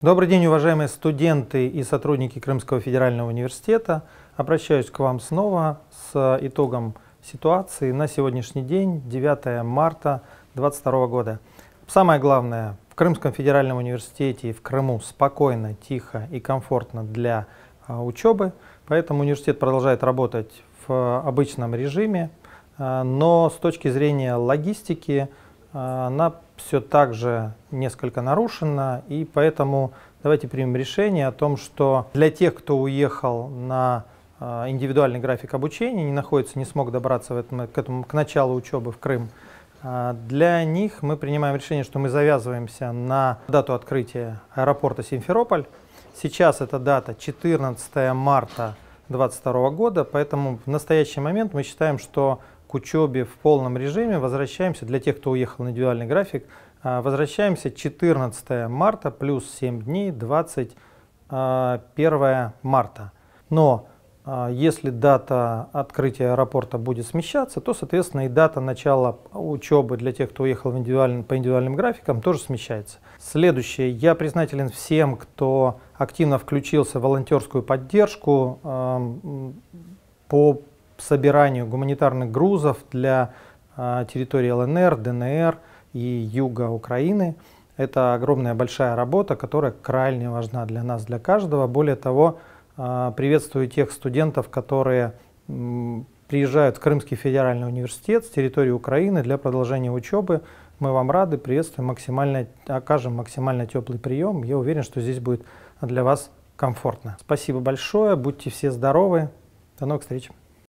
Добрый день, уважаемые студенты и сотрудники Крымского федерального университета. Обращаюсь к вам снова с итогом ситуации на сегодняшний день, 9 марта 2022 года. Самое главное, в Крымском федеральном университете и в Крыму спокойно, тихо и комфортно для а, учебы, поэтому университет продолжает работать в обычном режиме, а, но с точки зрения логистики, а, она все так же несколько нарушена, и поэтому давайте примем решение о том, что для тех, кто уехал на а, индивидуальный график обучения, не находится, не смог добраться в этом, к, этому, к началу учебы в Крым, а, для них мы принимаем решение, что мы завязываемся на дату открытия аэропорта Симферополь. Сейчас эта дата 14 марта 2022 года, поэтому в настоящий момент мы считаем, что к учебе в полном режиме возвращаемся, для тех, кто уехал на индивидуальный график, а, возвращаемся 14 марта плюс 7 дней 21 а, марта. Но а, если дата открытия аэропорта будет смещаться, то, соответственно, и дата начала учебы для тех, кто уехал индивидуально, по индивидуальным графикам, тоже смещается. Следующее. Я признателен всем, кто активно включился в волонтерскую поддержку э, по собиранию гуманитарных грузов для а, территории ЛНР, ДНР и юга Украины. Это огромная большая работа, которая крайне важна для нас, для каждого. Более того, а, приветствую тех студентов, которые приезжают в Крымский федеральный университет с территории Украины для продолжения учебы. Мы вам рады, приветствуем, максимально, окажем максимально теплый прием. Я уверен, что здесь будет для вас комфортно. Спасибо большое, будьте все здоровы. До новых встреч.